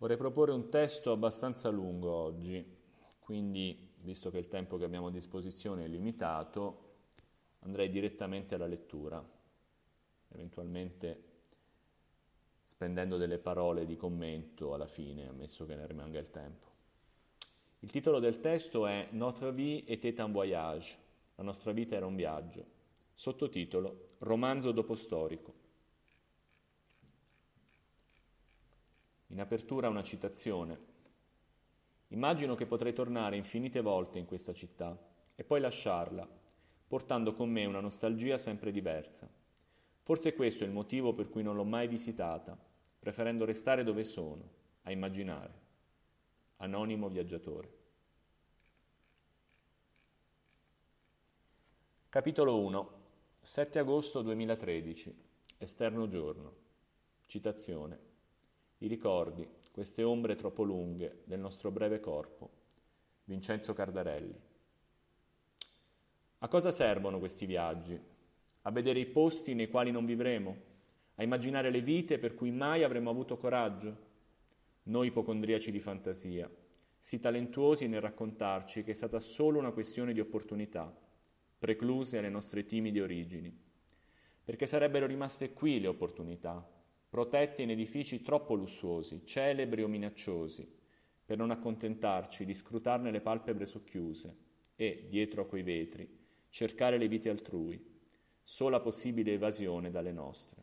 Vorrei proporre un testo abbastanza lungo oggi, quindi visto che il tempo che abbiamo a disposizione è limitato, andrei direttamente alla lettura, eventualmente spendendo delle parole di commento alla fine, ammesso che ne rimanga il tempo. Il titolo del testo è Notre vie était un voyage, la nostra vita era un viaggio, sottotitolo Romanzo dopo storico. In apertura una citazione. Immagino che potrei tornare infinite volte in questa città e poi lasciarla, portando con me una nostalgia sempre diversa. Forse questo è il motivo per cui non l'ho mai visitata, preferendo restare dove sono, a immaginare. Anonimo viaggiatore. Capitolo 1. 7 agosto 2013. Esterno giorno. Citazione. I ricordi, queste ombre troppo lunghe del nostro breve corpo. Vincenzo Cardarelli. A cosa servono questi viaggi? A vedere i posti nei quali non vivremo? A immaginare le vite per cui mai avremmo avuto coraggio? Noi ipocondriaci di fantasia, si talentuosi nel raccontarci che è stata solo una questione di opportunità, precluse alle nostre timide origini, perché sarebbero rimaste qui le opportunità, protette in edifici troppo lussuosi, celebri o minacciosi, per non accontentarci di scrutarne le palpebre socchiuse e, dietro a quei vetri, cercare le vite altrui, sola possibile evasione dalle nostre.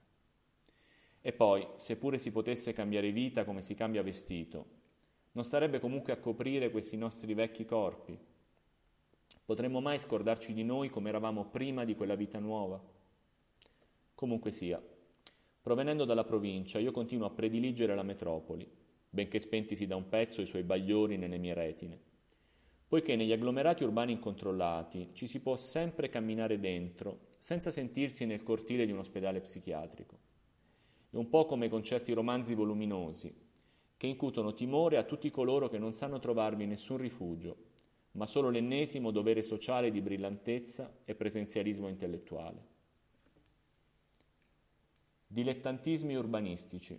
E poi, seppure si potesse cambiare vita come si cambia vestito, non starebbe comunque a coprire questi nostri vecchi corpi. Potremmo mai scordarci di noi come eravamo prima di quella vita nuova? Comunque sia, Provenendo dalla provincia, io continuo a prediligere la metropoli, benché spentisi da un pezzo i suoi bagliori nelle mie retine. Poiché negli agglomerati urbani incontrollati ci si può sempre camminare dentro senza sentirsi nel cortile di un ospedale psichiatrico. È un po' come con certi romanzi voluminosi, che incutono timore a tutti coloro che non sanno trovarvi nessun rifugio, ma solo l'ennesimo dovere sociale di brillantezza e presenzialismo intellettuale dilettantismi urbanistici.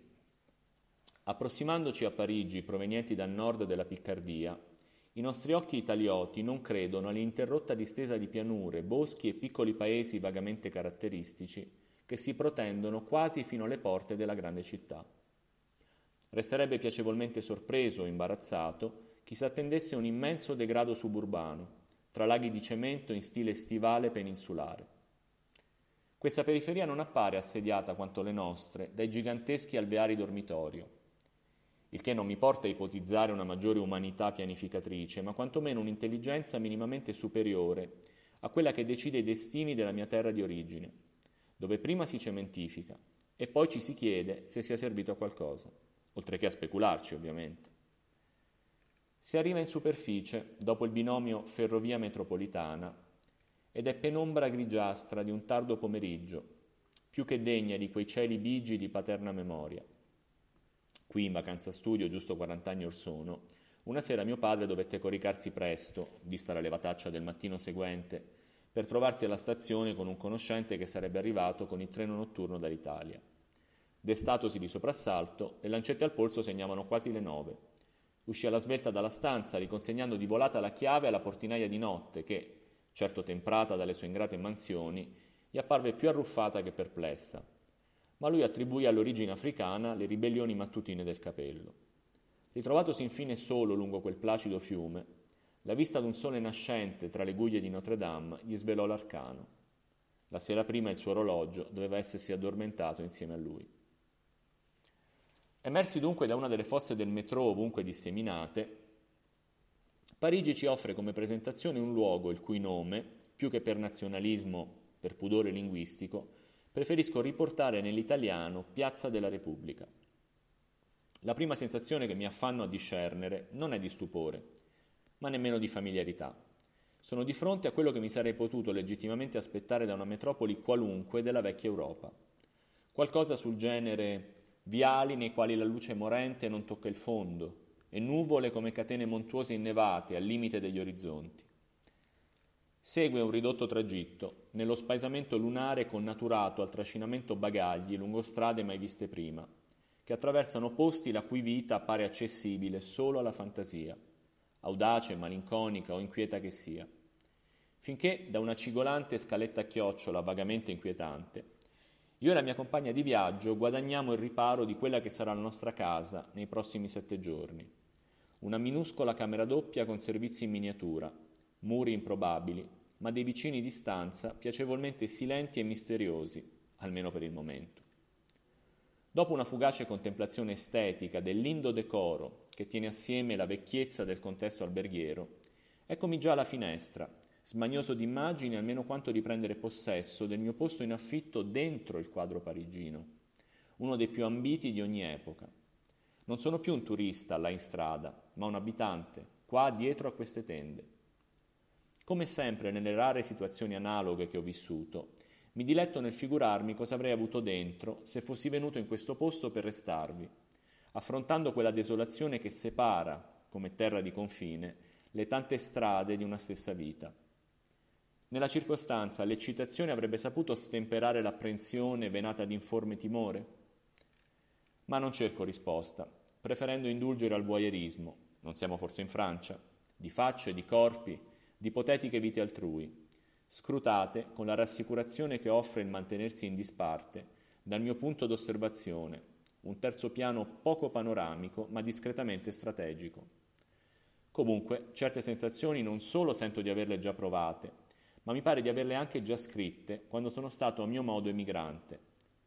Approssimandoci a Parigi, provenienti dal nord della Piccardia, i nostri occhi italioti non credono all'interrotta distesa di pianure, boschi e piccoli paesi vagamente caratteristici che si protendono quasi fino alle porte della grande città. Resterebbe piacevolmente sorpreso o imbarazzato chi si attendesse un immenso degrado suburbano, tra laghi di cemento in stile stivale peninsulare. Questa periferia non appare assediata quanto le nostre dai giganteschi alveari dormitorio, il che non mi porta a ipotizzare una maggiore umanità pianificatrice, ma quantomeno un'intelligenza minimamente superiore a quella che decide i destini della mia terra di origine, dove prima si cementifica e poi ci si chiede se sia servito a qualcosa, oltre che a specularci ovviamente. Si arriva in superficie, dopo il binomio ferrovia metropolitana, ed è penombra grigiastra di un tardo pomeriggio, più che degna di quei cieli bigi di paterna memoria. Qui in vacanza studio, giusto 40 anni or sono, una sera mio padre dovette coricarsi presto, vista la levataccia del mattino seguente, per trovarsi alla stazione con un conoscente che sarebbe arrivato con il treno notturno dall'Italia. Destatosi di soprassalto, le lancette al polso segnavano quasi le nove. Uscì alla svelta dalla stanza, riconsegnando di volata la chiave alla portinaia di notte che, certo temprata dalle sue ingrate mansioni, gli apparve più arruffata che perplessa, ma lui attribuì all'origine africana le ribellioni mattutine del capello. Ritrovatosi infine solo lungo quel placido fiume, la vista d'un sole nascente tra le guglie di Notre Dame gli svelò l'arcano. La sera prima il suo orologio doveva essersi addormentato insieme a lui. Emersi dunque da una delle fosse del metrò ovunque disseminate, Parigi ci offre come presentazione un luogo il cui nome, più che per nazionalismo, per pudore linguistico, preferisco riportare nell'italiano Piazza della Repubblica. La prima sensazione che mi affanno a discernere non è di stupore, ma nemmeno di familiarità. Sono di fronte a quello che mi sarei potuto legittimamente aspettare da una metropoli qualunque della vecchia Europa. Qualcosa sul genere viali nei quali la luce morente non tocca il fondo, e nuvole come catene montuose innevate al limite degli orizzonti. Segue un ridotto tragitto, nello spaesamento lunare connaturato al trascinamento bagagli lungo strade mai viste prima, che attraversano posti la cui vita appare accessibile solo alla fantasia, audace, malinconica o inquieta che sia. Finché da una cigolante scaletta a chiocciola vagamente inquietante, io e la mia compagna di viaggio guadagniamo il riparo di quella che sarà la nostra casa nei prossimi sette giorni. Una minuscola camera doppia con servizi in miniatura, muri improbabili, ma dei vicini di stanza piacevolmente silenti e misteriosi, almeno per il momento. Dopo una fugace contemplazione estetica dell'indo decoro che tiene assieme la vecchiezza del contesto alberghiero, eccomi già alla finestra, smanioso di immagini almeno quanto di prendere possesso del mio posto in affitto dentro il quadro parigino, uno dei più ambiti di ogni epoca. Non sono più un turista là in strada, ma un abitante, qua dietro a queste tende. Come sempre nelle rare situazioni analoghe che ho vissuto, mi diletto nel figurarmi cosa avrei avuto dentro se fossi venuto in questo posto per restarvi, affrontando quella desolazione che separa, come terra di confine, le tante strade di una stessa vita. Nella circostanza l'eccitazione avrebbe saputo stemperare l'apprensione venata di informe timore? Ma non cerco risposta, preferendo indulgere al voyeurismo, non siamo forse in Francia, di facce, di corpi, di ipotetiche vite altrui, scrutate con la rassicurazione che offre il mantenersi in disparte dal mio punto d'osservazione, un terzo piano poco panoramico ma discretamente strategico. Comunque, certe sensazioni non solo sento di averle già provate, ma mi pare di averle anche già scritte quando sono stato a mio modo emigrante,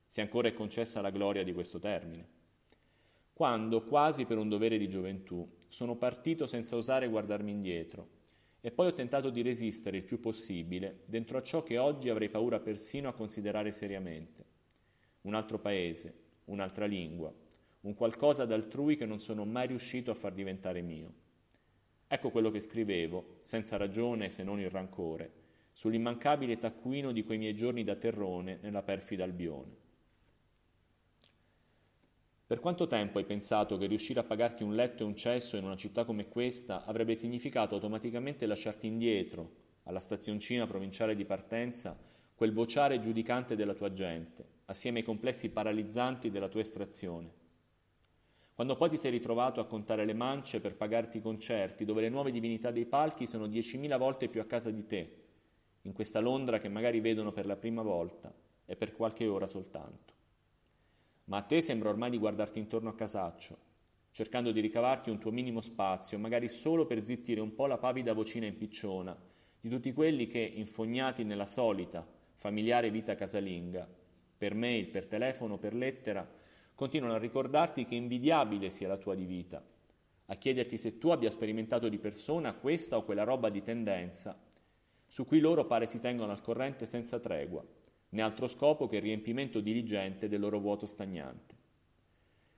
se ancora è concessa la gloria di questo termine. Quando, quasi per un dovere di gioventù, sono partito senza osare guardarmi indietro. E poi ho tentato di resistere il più possibile dentro a ciò che oggi avrei paura persino a considerare seriamente. Un altro paese, un'altra lingua, un qualcosa d'altrui che non sono mai riuscito a far diventare mio. Ecco quello che scrivevo, senza ragione se non il rancore, sull'immancabile taccuino di quei miei giorni da terrone nella perfida Albione. Per quanto tempo hai pensato che riuscire a pagarti un letto e un cesso in una città come questa avrebbe significato automaticamente lasciarti indietro, alla stazioncina provinciale di partenza, quel vociare giudicante della tua gente, assieme ai complessi paralizzanti della tua estrazione? Quando poi ti sei ritrovato a contare le mance per pagarti i concerti, dove le nuove divinità dei palchi sono 10.000 volte più a casa di te, in questa Londra che magari vedono per la prima volta e per qualche ora soltanto ma a te sembra ormai di guardarti intorno a casaccio, cercando di ricavarti un tuo minimo spazio, magari solo per zittire un po' la pavida vocina impicciona di tutti quelli che, infognati nella solita, familiare vita casalinga, per mail, per telefono, per lettera, continuano a ricordarti che invidiabile sia la tua di vita, a chiederti se tu abbia sperimentato di persona questa o quella roba di tendenza, su cui loro pare si tengano al corrente senza tregua né altro scopo che il riempimento diligente del loro vuoto stagnante.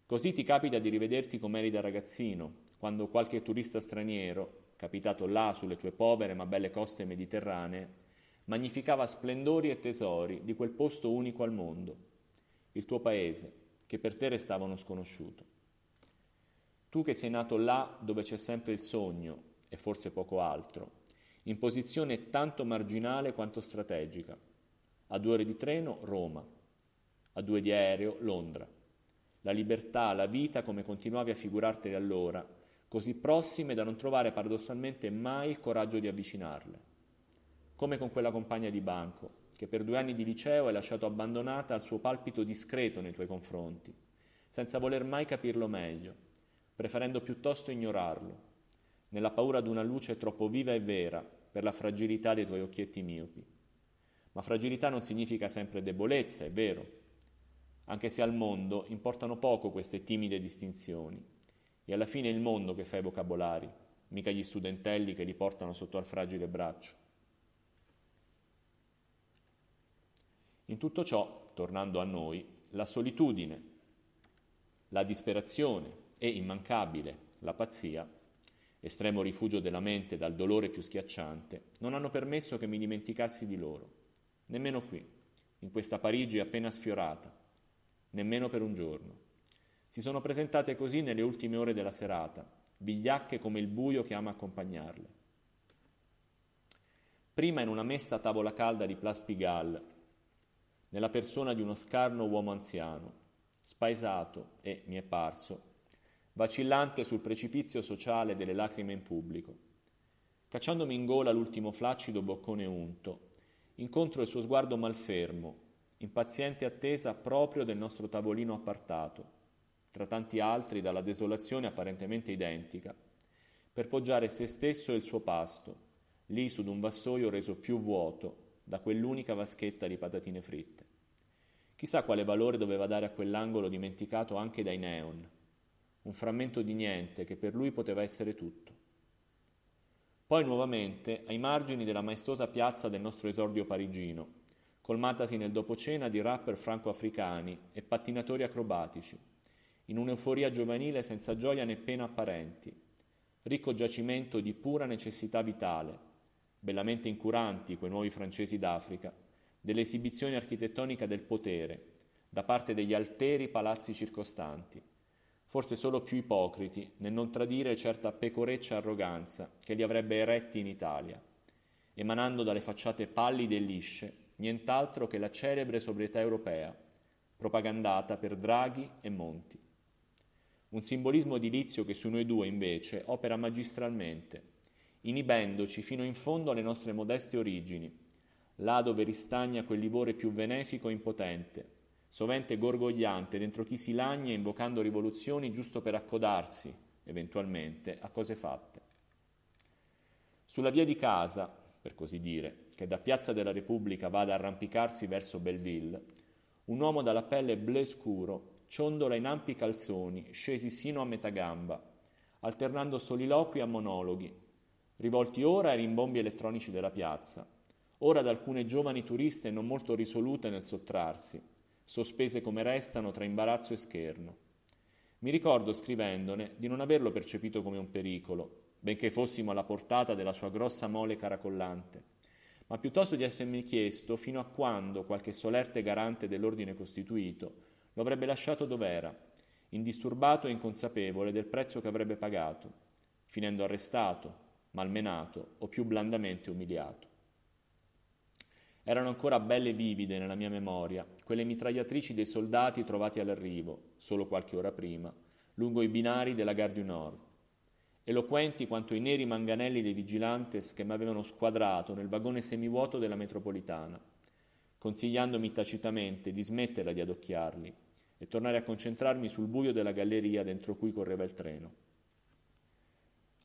Così ti capita di rivederti come eri da ragazzino, quando qualche turista straniero, capitato là sulle tue povere ma belle coste mediterranee, magnificava splendori e tesori di quel posto unico al mondo, il tuo paese, che per te restava uno sconosciuto. Tu che sei nato là dove c'è sempre il sogno, e forse poco altro, in posizione tanto marginale quanto strategica, a due ore di treno Roma, a due di aereo Londra. La libertà, la vita come continuavi a figurarteli allora, così prossime da non trovare paradossalmente mai il coraggio di avvicinarle. Come con quella compagna di banco, che per due anni di liceo hai lasciato abbandonata al suo palpito discreto nei tuoi confronti, senza voler mai capirlo meglio, preferendo piuttosto ignorarlo, nella paura di una luce troppo viva e vera per la fragilità dei tuoi occhietti miopi. Ma fragilità non significa sempre debolezza, è vero, anche se al mondo importano poco queste timide distinzioni. E alla fine è il mondo che fa i vocabolari, mica gli studentelli che li portano sotto al fragile braccio. In tutto ciò, tornando a noi, la solitudine, la disperazione e immancabile la pazzia, estremo rifugio della mente dal dolore più schiacciante, non hanno permesso che mi dimenticassi di loro nemmeno qui, in questa Parigi appena sfiorata, nemmeno per un giorno. Si sono presentate così nelle ultime ore della serata, vigliacche come il buio che ama accompagnarle. Prima in una messa a tavola calda di Place Pigalle, nella persona di uno scarno uomo anziano, spaesato e, mi è parso, vacillante sul precipizio sociale delle lacrime in pubblico, cacciandomi in gola l'ultimo flaccido boccone unto, Incontro il suo sguardo malfermo, impaziente attesa proprio del nostro tavolino appartato, tra tanti altri dalla desolazione apparentemente identica, per poggiare se stesso e il suo pasto, lì su d'un vassoio reso più vuoto da quell'unica vaschetta di patatine fritte. Chissà quale valore doveva dare a quell'angolo dimenticato anche dai neon, un frammento di niente che per lui poteva essere tutto. Poi nuovamente ai margini della maestosa piazza del nostro esordio parigino, colmatasi nel dopocena di rapper franco-africani e pattinatori acrobatici, in un'euforia giovanile senza gioia né pena apparenti, ricco giacimento di pura necessità vitale, bellamente incuranti quei nuovi francesi d'Africa, dell'esibizione architettonica del potere da parte degli alteri palazzi circostanti forse solo più ipocriti nel non tradire certa pecoreccia arroganza che li avrebbe eretti in Italia, emanando dalle facciate pallide e lisce nient'altro che la celebre sobrietà europea, propagandata per Draghi e Monti. Un simbolismo edilizio che su noi due invece opera magistralmente, inibendoci fino in fondo alle nostre modeste origini, là dove ristagna quel livore più benefico e impotente, sovente gorgogliante dentro chi si lagna invocando rivoluzioni giusto per accodarsi, eventualmente, a cose fatte. Sulla via di casa, per così dire, che da Piazza della Repubblica va ad arrampicarsi verso Belleville, un uomo dalla pelle bleu scuro ciondola in ampi calzoni, scesi sino a metà gamba, alternando soliloqui a monologhi, rivolti ora ai rimbombi elettronici della piazza, ora ad alcune giovani turiste non molto risolute nel sottrarsi, sospese come restano tra imbarazzo e scherno. Mi ricordo, scrivendone, di non averlo percepito come un pericolo, benché fossimo alla portata della sua grossa mole caracollante, ma piuttosto di essermi chiesto fino a quando qualche solerte garante dell'ordine costituito lo avrebbe lasciato dov'era, indisturbato e inconsapevole del prezzo che avrebbe pagato, finendo arrestato, malmenato o più blandamente umiliato. Erano ancora belle vivide nella mia memoria quelle mitragliatrici dei soldati trovati all'arrivo, solo qualche ora prima, lungo i binari della Gare du Nord. Eloquenti quanto i neri manganelli dei vigilantes che mi avevano squadrato nel vagone semivuoto della metropolitana, consigliandomi tacitamente di smetterla di adocchiarli e tornare a concentrarmi sul buio della galleria dentro cui correva il treno.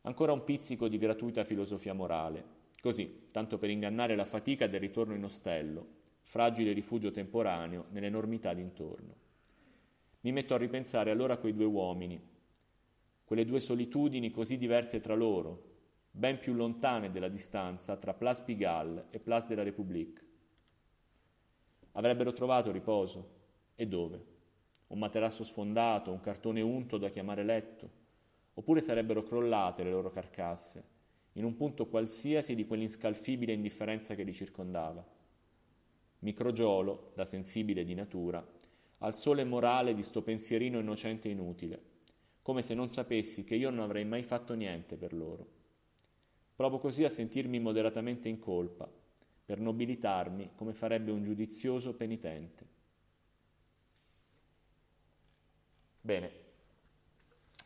Ancora un pizzico di gratuita filosofia morale, Così, tanto per ingannare la fatica del ritorno in ostello, fragile rifugio temporaneo nell'enormità d'intorno. Mi metto a ripensare allora a quei due uomini, quelle due solitudini così diverse tra loro, ben più lontane della distanza tra Place Pigalle e Place de la République. Avrebbero trovato riposo. E dove? Un materasso sfondato, un cartone unto da chiamare letto, oppure sarebbero crollate le loro carcasse in un punto qualsiasi di quell'inscalfibile indifferenza che li circondava. Microgiolo, da sensibile di natura, al sole morale di sto pensierino innocente e inutile, come se non sapessi che io non avrei mai fatto niente per loro. Provo così a sentirmi moderatamente in colpa, per nobilitarmi come farebbe un giudizioso penitente. Bene,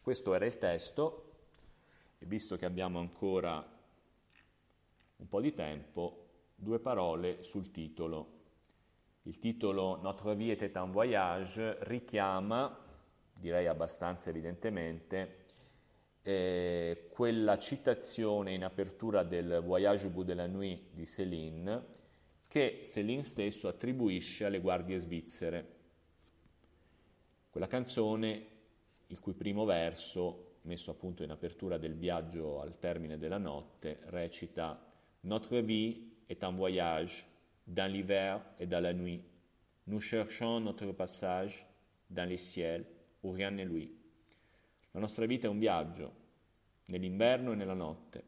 questo era il testo. E visto che abbiamo ancora un po' di tempo, due parole sul titolo. Il titolo Notre vie était un voyage richiama, direi abbastanza evidentemente, eh, quella citazione in apertura del Voyage au bout de la nuit di Céline, che Céline stesso attribuisce alle guardie svizzere. Quella canzone il cui primo verso messo appunto in apertura del viaggio al termine della notte, recita Notre vie est un voyage dans l'hiver et dans la nuit. Nous cherchons notre passage dans les ciels où rien ne lui. La nostra vita è un viaggio nell'inverno e nella notte.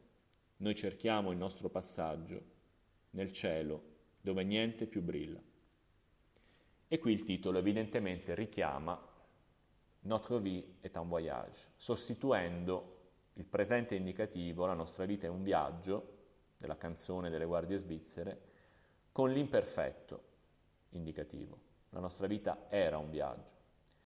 Noi cerchiamo il nostro passaggio nel cielo dove niente più brilla. E qui il titolo evidentemente richiama Notre vie est un voyage, sostituendo il presente indicativo, la nostra vita è un viaggio, della canzone delle guardie svizzere, con l'imperfetto indicativo. La nostra vita era un viaggio.